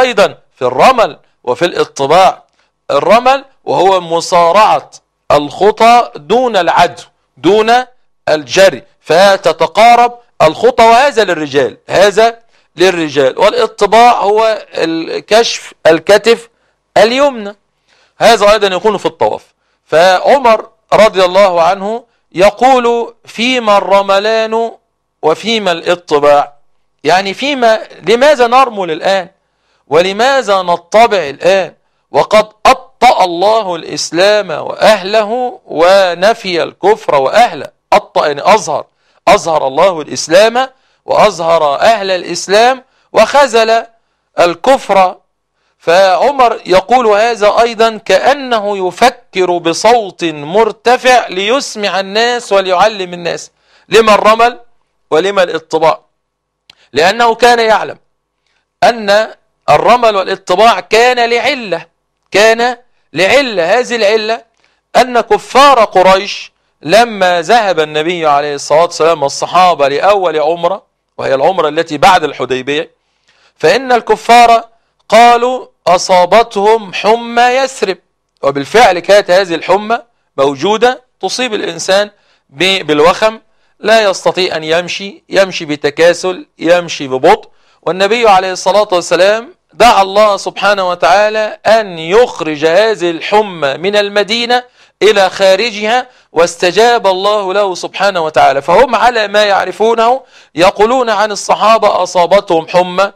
أيضا في الرمل وفي الاطباع الرمل وهو مصارعة الخطى دون العدو دون الجري فتتقارب الخطى وهذا للرجال هذا للرجال والاطباع هو الكشف الكتف اليمنى هذا أيضا يكون في الطواف فعمر رضي الله عنه يقول فيما الرملان وفيما الاطباع يعني فيما لماذا نرمل الآن ولماذا نطبع الآن وقد أطأ الله الإسلام وأهله ونفي الكفر وأهله أطأ يعني أظهر أظهر الله الإسلام وأظهر أهل الإسلام وخزل الكفر فعمر يقول هذا أيضا كأنه يفكر بصوت مرتفع ليسمع الناس وليعلم الناس لما الرمل ولما الاطباع لأنه كان يعلم أن الرمل والاطباع كان لعلة كان لعلة هذه العلة أن كفار قريش لما ذهب النبي عليه الصلاة والسلام والصحابة لأول عمرة وهي العمرة التي بعد الحديبية فإن الكفار قالوا أصابتهم حمى يثرب وبالفعل كانت هذه الحمى موجودة تصيب الإنسان بالوخم لا يستطيع أن يمشي يمشي بتكاسل يمشي ببطء والنبي عليه الصلاة والسلام دعا الله سبحانه وتعالى أن يخرج هذه الحمى من المدينة إلى خارجها واستجاب الله له سبحانه وتعالى فهم على ما يعرفونه يقولون عن الصحابة أصابتهم حمى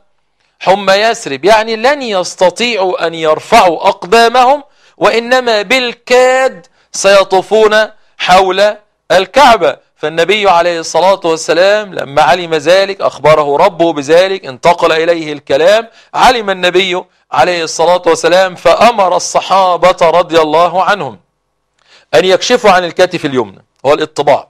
حمى يسرب يعني لن يستطيعوا أن يرفعوا أقدامهم وإنما بالكاد سيطوفون حول الكعبة فالنبي عليه الصلاة والسلام لما علم ذلك أخبره ربه بذلك انتقل إليه الكلام علم النبي عليه الصلاة والسلام فأمر الصحابة رضي الله عنهم أن يكشفوا عن الكتف اليمنى هو الاطباع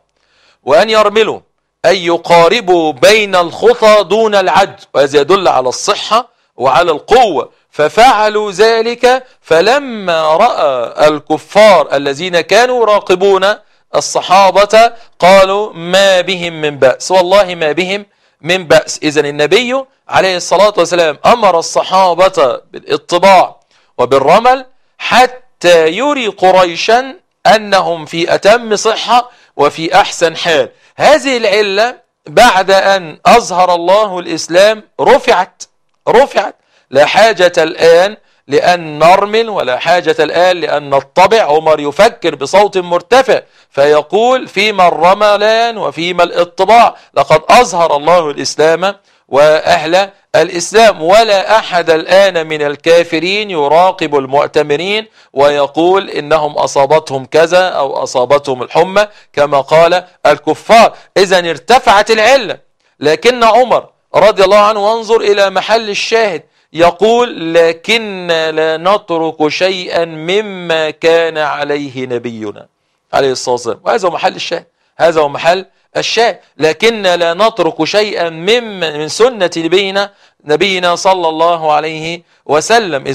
وأن يرملوا أن يقاربوا بين الخطى دون العد وهذا يدل على الصحة وعلى القوة ففعلوا ذلك فلما رأى الكفار الذين كانوا يراقبون الصحابة قالوا ما بهم من بأس والله ما بهم من بأس إذا النبي عليه الصلاة والسلام أمر الصحابة بالاطباع وبالرمل حتى يري قريشا أنهم في أتم صحة وفي أحسن حال هذه العلة بعد أن أظهر الله الإسلام رفعت رفعت لا حاجة الآن لأن نرمل ولا حاجة الآن لأن نطبع عمر يفكر بصوت مرتفع فيقول فيما الرملان وفيما الاطباع لقد أظهر الله الإسلام وأهل الإسلام ولا أحد الآن من الكافرين يراقب المؤتمرين ويقول إنهم أصابتهم كذا أو أصابتهم الحمى كما قال الكفار إذا ارتفعت العلة لكن عمر رضي الله عنه وانظر إلى محل الشاهد يقول لكن لا نترك شيئا مما كان عليه نبينا عليه الصلاة والسلام وهذا هو محل الشاه هذا هو محل الشاه لكن لا نترك شيئا مما من سنة نبينا نبينا صلى الله عليه وسلم